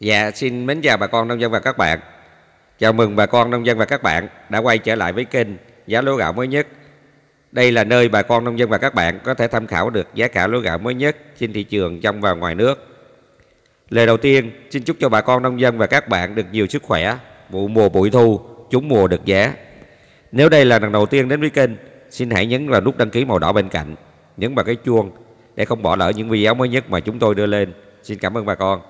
Dạ xin mến chào bà con nông dân và các bạn Chào mừng bà con nông dân và các bạn đã quay trở lại với kênh giá lúa gạo mới nhất Đây là nơi bà con nông dân và các bạn có thể tham khảo được giá cả lúa gạo mới nhất trên thị trường trong và ngoài nước Lời đầu tiên xin chúc cho bà con nông dân và các bạn được nhiều sức khỏe Vụ mùa bội thu, trúng mùa được giá Nếu đây là lần đầu tiên đến với kênh Xin hãy nhấn vào nút đăng ký màu đỏ bên cạnh Nhấn vào cái chuông để không bỏ lỡ những video mới nhất mà chúng tôi đưa lên Xin cảm ơn bà con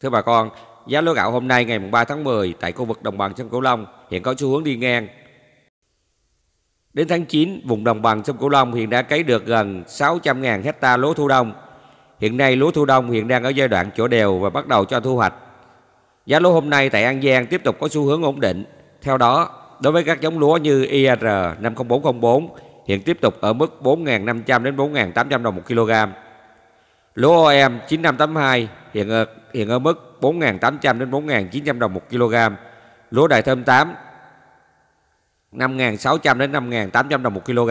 Thưa bà con, giá lúa gạo hôm nay ngày 3 tháng 10 tại khu vực đồng bằng sông Cửu Long hiện có xu hướng đi ngang. Đến tháng 9, vùng đồng bằng sông Cửu Long hiện đã cấy được gần 600.000 hecta lúa thu đông. Hiện nay lúa thu đông hiện đang ở giai đoạn chỗ đều và bắt đầu cho thu hoạch. Giá lúa hôm nay tại An Giang tiếp tục có xu hướng ổn định. Theo đó, đối với các giống lúa như IR 50404 hiện tiếp tục ở mức 4.500 đến 4.800 đồng một kg. Lúa OM 9582 hiện ở hiện ở mức 4.800 đến 4.900 đồng 1 kg. Lúa đại thơm 8 5.600 đến 5.800 đồng 1 kg.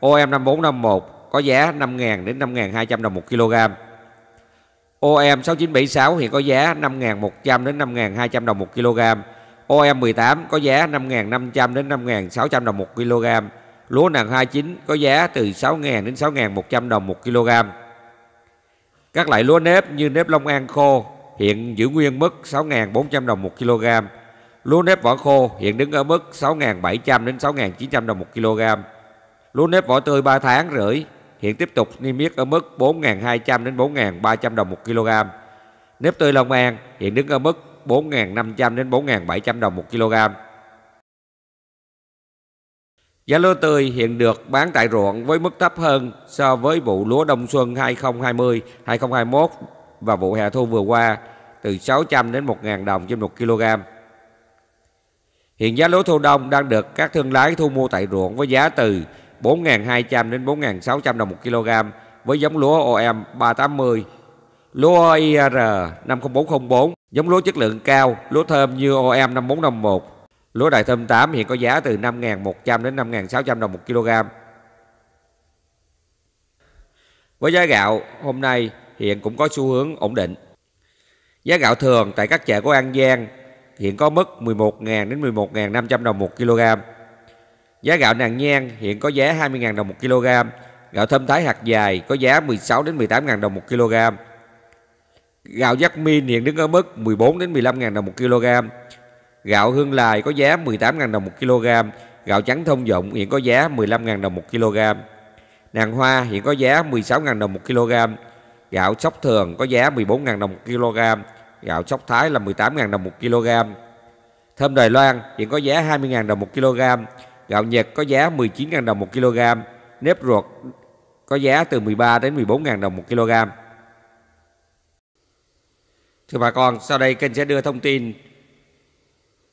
OM 5451 có giá 5.000 đến 5.200 đồng 1 kg. OM 6976 hiện có giá 5.100 đến 5.200 đồng 1 kg. OM 18 có giá 5.500 đến 5.600 đồng 1 kg. Lúa nàng 29 có giá từ 6.000 đến 6.100 đồng 1 kg. Các loại lúa nếp như nếp Long An khô hiện giữ nguyên mức 6.400 đồng một kg. Lúa nếp vỏ khô hiện đứng ở mức 6.700 đến 6.900 đồng một kg. Lúa nếp vỏ tươi 3 tháng rưỡi hiện tiếp tục niêm yết ở mức 4.200 đến 4.300 đồng một kg. Nếp tươi Long An hiện đứng ở mức 4.500 đến 4.700 đồng một kg. Giá lúa tươi hiện được bán tại ruộng với mức thấp hơn so với vụ lúa đông xuân 2020-2021 và vụ hè thu vừa qua từ 600 đến 1.000 đồng trên 1 kg. Hiện giá lúa thu đông đang được các thương lái thu mua tại ruộng với giá từ 4.200 đến 4.600 đồng 1 kg với giống lúa OM 380, lúa IR 50404, giống lúa chất lượng cao, lúa thơm như OM 5451 Lúa đại thơm 8 hiện có giá từ 5.100 đến 5.600 đồng 1 kg. Với giá gạo hôm nay hiện cũng có xu hướng ổn định. Giá gạo thường tại các chợ của An Giang hiện có mức 11.000 đến 11.500 đồng 1 kg. Giá gạo nàng nhang hiện có giá 20.000 đồng 1 kg. Gạo thơm thái hạt dài có giá 16 đến 18.000 đồng 1 kg. Gạo giác min hiện đứng ở mức 14 đến 15.000 đồng 1 kg. Gạo hương lai có giá 18.000 đồng 1 kg, gạo trắng thông dụng hiện có giá 15.000 đồng 1 kg. Nàng hoa hiện có giá 16.000 đồng 1 kg. Gạo sóc thường có giá 14.000 đồng 1 kg, gạo sóc thái là 18.000 đồng 1 kg. Thơm Đài Loan hiện có giá 20.000 đồng 1 kg, gạo Nhật có giá 19.000 đồng 1 kg, nếp ruột có giá từ 13 đến 14.000 đồng 1 kg. Thưa bà con, sau đây kênh sẽ đưa thông tin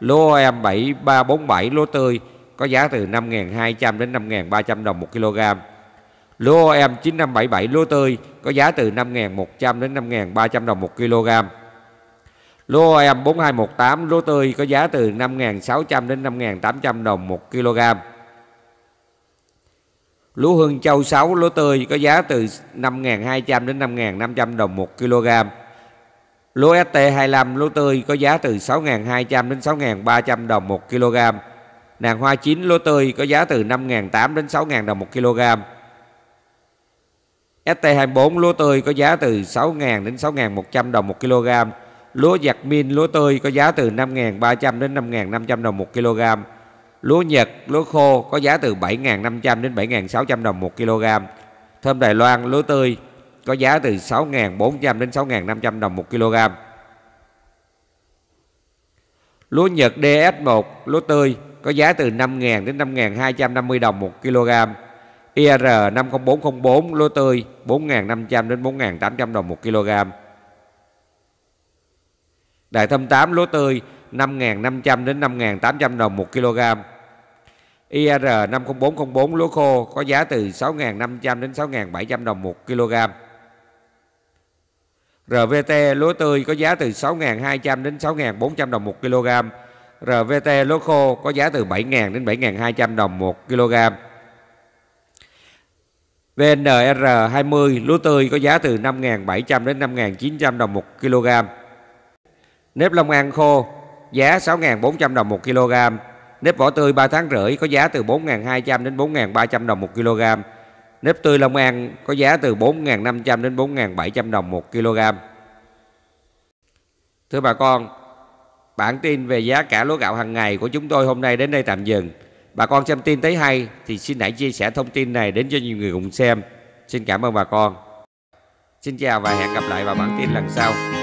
lô em 7347 lô tươi có giá từ 5.200 đến 5.300 đồng một kg. lô em 9577 lô tươi có giá từ 5.100 đến 5.300 đồng một kg. lô em 4218 lô tươi có giá từ 5.600 đến 5.800 đồng một kg. Lúa Hương Châu 6 lô tươi có giá từ 5.200 đến 5.500 đồng một kg. Lúa ST25 lúa tươi có giá từ 6.200 đến 6.300 đồng 1 kg. Nàng hoa chín lúa tươi có giá từ 5.800 đến 6.000 đồng 1 kg. ST24 lúa tươi có giá từ 6.000 đến 6.100 đồng 1 kg. Lúa giặc min lúa tươi có giá từ 5.300 đến 5.500 đồng 1 kg. Lúa Nhật, lúa khô có giá từ 7.500 đến 7.600 đồng 1 kg. Thơm Đài Loan, lúa tươi có giá từ 6.400 đến 6.500 đồng 1 kg. Lúa Nhật DS1, lúa tươi có giá từ 5.000 đến 5.250 đồng 1 kg. IR 50404 lúa tươi 4.500 đến 4.800 đồng 1 kg. Đại thâm 8 lúa tươi 5.500 đến 5.800 đồng 1 kg. IR 50404 lúa khô có giá từ 6.500 đến 6.700 đồng 1 kg. RVT lúa tươi có giá từ 6.200 đến 6.400 đồng 1 kg. RVT lúa khô có giá từ 7.000 đến 7.200 đồng 1 kg. VNR20 lúa tươi có giá từ 5.700 đến 5.900 đồng 1 kg. Nếp Long An khô giá 6.400 đồng 1 kg. Nếp vỏ tươi 3 tháng rưỡi có giá từ 4.200 đến 4.300 đồng 1 kg. Nếp tươi Long An có giá từ 4.500 đến 4.700 đồng 1 kg. Thưa bà con, bản tin về giá cả lúa gạo hàng ngày của chúng tôi hôm nay đến đây tạm dừng. Bà con xem tin thấy hay thì xin hãy chia sẻ thông tin này đến cho nhiều người cùng xem. Xin cảm ơn bà con. Xin chào và hẹn gặp lại vào bản tin lần sau.